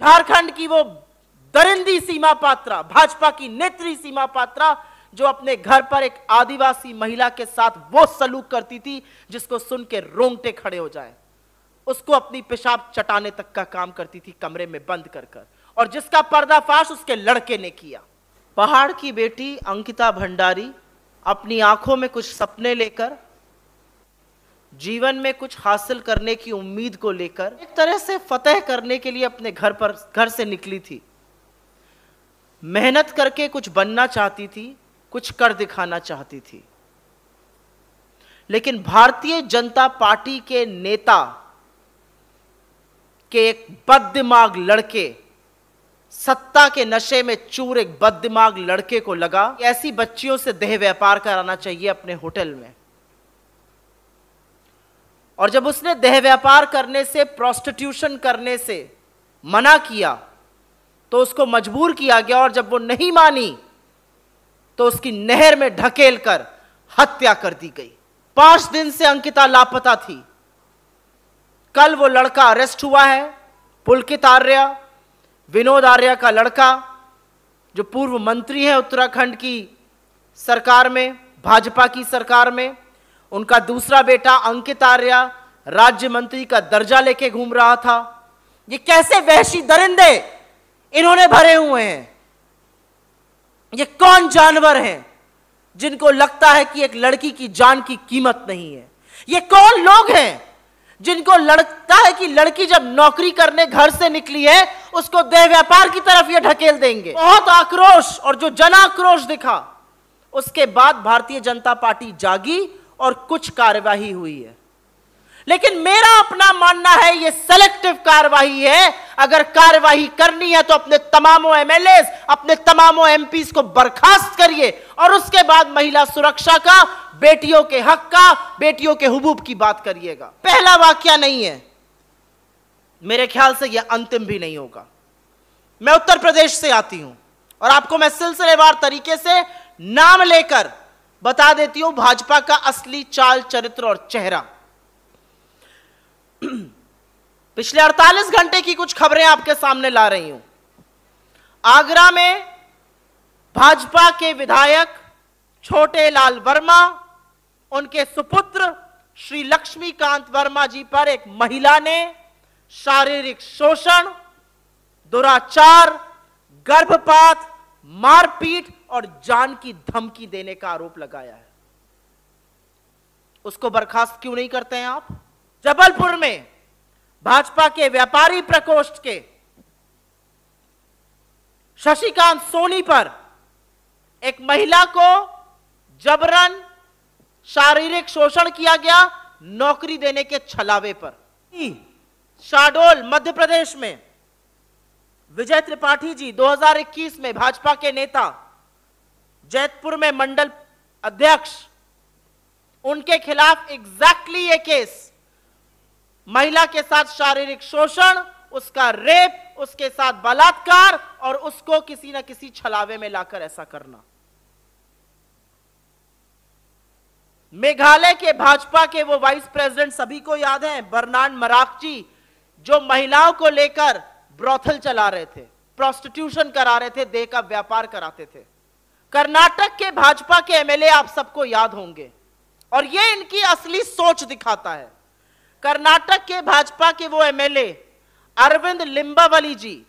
झारखंड की वो दरिंदी सीमा पात्रा भाजपा की नेत्री सीमा पात्रा जो अपने घर पर एक आदिवासी महिला के साथ वो सलूक करती थी जिसको सुन के रोंगटे खड़े हो जाए उसको अपनी पेशाब चटाने तक का काम करती थी कमरे में बंद कर कर और जिसका पर्दाफाश उसके लड़के ने किया पहाड़ की बेटी अंकिता भंडारी अपनी आंखों में कुछ सपने लेकर जीवन में कुछ हासिल करने की उम्मीद को लेकर एक तरह से फतेह करने के लिए अपने घर पर घर से निकली थी मेहनत करके कुछ बनना चाहती थी कुछ कर दिखाना चाहती थी लेकिन भारतीय जनता पार्टी के नेता के एक बददिमाग लड़के सत्ता के नशे में चूर एक बददिमाग लड़के को लगा ऐसी बच्चियों से देह व्यापार कराना चाहिए अपने होटल में और जब उसने देह व्यापार करने से प्रोस्टिट्यूशन करने से मना किया तो उसको मजबूर किया गया और जब वो नहीं मानी तो उसकी नहर में ढकेल कर हत्या कर दी गई पांच दिन से अंकिता लापता थी कल वो लड़का अरेस्ट हुआ है पुलकित आर्या विनोद आर्या का लड़का जो पूर्व मंत्री है उत्तराखंड की सरकार में भाजपा की सरकार में उनका दूसरा बेटा अंकित आर्या राज्य मंत्री का दर्जा लेके घूम रहा था ये कैसे वहशी दरिंदे इन्होंने भरे हुए हैं ये कौन जानवर हैं जिनको लगता है कि एक लड़की की जान की कीमत नहीं है ये कौन लोग हैं जिनको लगता है कि लड़की जब नौकरी करने घर से निकली है उसको देह व्यापार की तरफ ये ढकेल देंगे बहुत आक्रोश और जो जनाक्रोश दिखा उसके बाद भारतीय जनता पार्टी जागी और कुछ कार्यवाही हुई है लेकिन मेरा अपना मानना है यह सेलेक्टिव कार्यवाही है अगर कार्यवाही करनी है तो अपने तमामों एमएलए अपने तमामों एमपी को बर्खास्त करिए और उसके बाद महिला सुरक्षा का बेटियों के हक का बेटियों के हबूब की बात करिएगा पहला वाक्य नहीं है मेरे ख्याल से यह अंतिम भी नहीं होगा मैं उत्तर प्रदेश से आती हूं और आपको मैं सिलसिलेवार तरीके से नाम लेकर बता देती हूं भाजपा का असली चाल चरित्र और चेहरा पिछले 48 घंटे की कुछ खबरें आपके सामने ला रही हूं आगरा में भाजपा के विधायक छोटे लाल वर्मा उनके सुपुत्र श्री लक्ष्मीकांत वर्मा जी पर एक महिला ने शारीरिक शोषण दुराचार गर्भपात मारपीट और जान की धमकी देने का आरोप लगाया है उसको बर्खास्त क्यों नहीं करते हैं आप जबलपुर में भाजपा के व्यापारी प्रकोष्ठ के शशिकांत सोनी पर एक महिला को जबरन शारीरिक शोषण किया गया नौकरी देने के छलावे पर शाडोल मध्य प्रदेश में विजय त्रिपाठी जी 2021 में भाजपा के नेता जैतपुर में मंडल अध्यक्ष उनके खिलाफ एग्जैक्टली ये केस महिला के साथ शारीरिक शोषण उसका रेप उसके साथ बलात्कार और उसको किसी ना किसी छलावे में लाकर ऐसा करना मेघालय के भाजपा के वो वाइस प्रेसिडेंट सभी को याद है बर्नान मराकची जो महिलाओं को लेकर ब्रॉथल चला रहे थे प्रोस्टिट्यूशन करा रहे थे देह का व्यापार कराते थे कर्नाटक के भाजपा के एमएलए आप सबको याद होंगे और ये इनकी असली सोच दिखाता है कर्नाटक के भाजपा के वो एमएलए अरविंद लिंबावली जी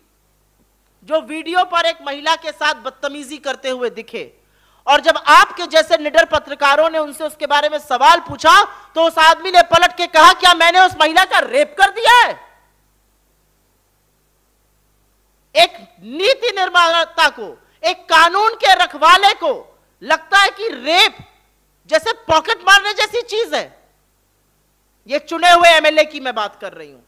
जो वीडियो पर एक महिला के साथ बदतमीजी करते हुए दिखे और जब आपके जैसे निडर पत्रकारों ने उनसे उसके बारे में सवाल पूछा तो उस आदमी ने पलट के कहा क्या मैंने उस महिला का रेप कर दिया है एक नीति निर्माता को एक कानून के रखवाले को लगता है कि रेप जैसे पॉकेट मारने जैसी चीज है ये चुने हुए एमएलए की मैं बात कर रही हूं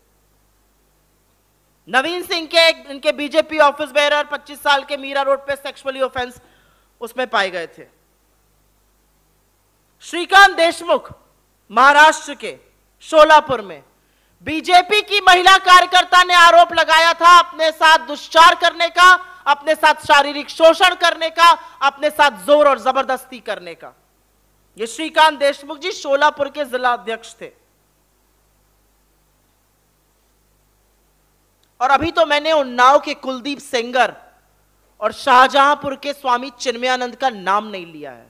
नवीन सिंह के इनके बीजेपी ऑफिस बेरर 25 साल के मीरा रोड पे सेक्सुअली ऑफेंस उसमें पाए गए थे श्रीकांत देशमुख महाराष्ट्र के शोलापुर में बीजेपी की महिला कार्यकर्ता ने आरोप लगाया था अपने साथ दुष्चार करने का अपने साथ शारीरिक शोषण करने का अपने साथ जोर और जबरदस्ती करने का ये श्रीकांत देशमुख जी शोलापुर के जिला अध्यक्ष थे और अभी तो मैंने उन्नाव के कुलदीप सेंगर और शाहजहांपुर के स्वामी चिन्मयानंद का नाम नहीं लिया है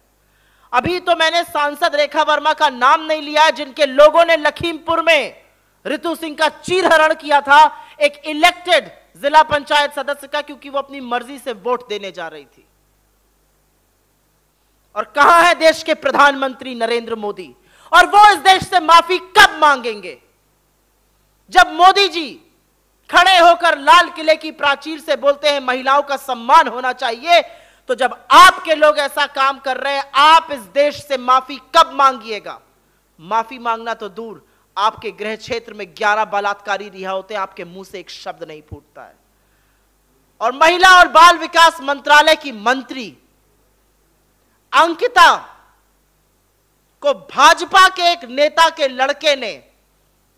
अभी तो मैंने सांसद रेखा वर्मा का नाम नहीं लिया जिनके लोगों ने लखीमपुर में रितु सिंह का चीरहरण किया था एक इलेक्टेड जिला पंचायत सदस्य का क्योंकि वो अपनी मर्जी से वोट देने जा रही थी और कहा है देश के प्रधानमंत्री नरेंद्र मोदी और वो इस देश से माफी कब मांगेंगे जब मोदी जी खड़े होकर लाल किले की प्राचीर से बोलते हैं महिलाओं का सम्मान होना चाहिए तो जब आपके लोग ऐसा काम कर रहे हैं आप इस देश से माफी कब मांगिएगा माफी मांगना तो दूर आपके गृह क्षेत्र में ग्यारह बलात्कारी रिहा होते हैं आपके मुंह से एक शब्द नहीं फूटता है और महिला और बाल विकास मंत्रालय की मंत्री अंकिता को भाजपा के एक नेता के लड़के ने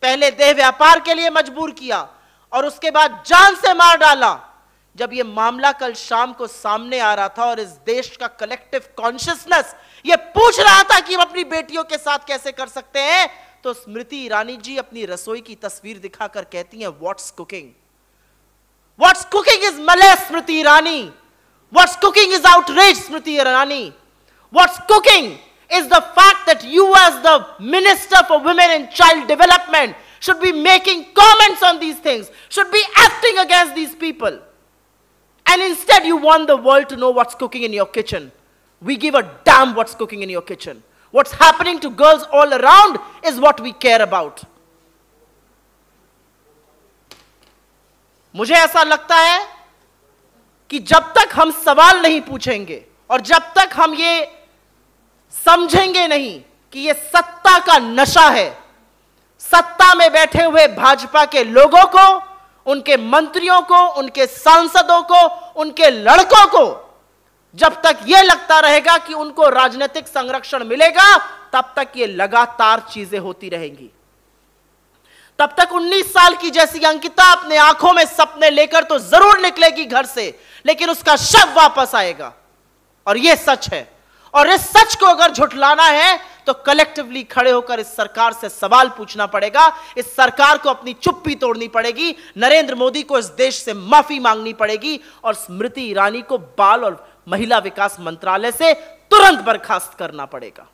पहले देह व्यापार के लिए मजबूर किया और उसके बाद जान से मार डाला जब यह मामला कल शाम को सामने आ रहा था और इस देश का कलेक्टिव कॉन्शियसनेस यह पूछ रहा था कि हम अपनी बेटियों के साथ कैसे कर सकते हैं तो स्मृति ईरानी जी अपनी रसोई की तस्वीर दिखाकर कहती हैं what's cooking what's cooking is male Smriti Irani what's cooking is outrage Smriti Irani what's cooking is the fact that you as the minister for women and child development should be making comments on these things should be acting against these people and instead you want the world to know what's cooking in your kitchen we give a damn what's cooking in your kitchen What's happening to girls all around is what we care about. मुझे ऐसा लगता है कि जब तक हम सवाल नहीं पूछेंगे और जब तक हम ये समझेंगे नहीं कि ये सत्ता का नशा है सत्ता में बैठे हुए भाजपा के लोगों को उनके मंत्रियों को उनके सांसदों को उनके लड़कों को जब तक यह लगता रहेगा कि उनको राजनीतिक संरक्षण मिलेगा तब तक ये लगातार चीजें होती रहेंगी तब तक 19 साल की जैसी अंकिता अपने आंखों में सपने लेकर तो जरूर निकलेगी घर से लेकिन उसका शव वापस आएगा और यह सच है और इस सच को अगर झुठलाना है तो कलेक्टिवली खड़े होकर इस सरकार से सवाल पूछना पड़ेगा इस सरकार को अपनी चुप्पी तोड़नी पड़ेगी नरेंद्र मोदी को इस देश से माफी मांगनी पड़ेगी और स्मृति ईरानी को बाल और महिला विकास मंत्रालय से तुरंत बर्खास्त करना पड़ेगा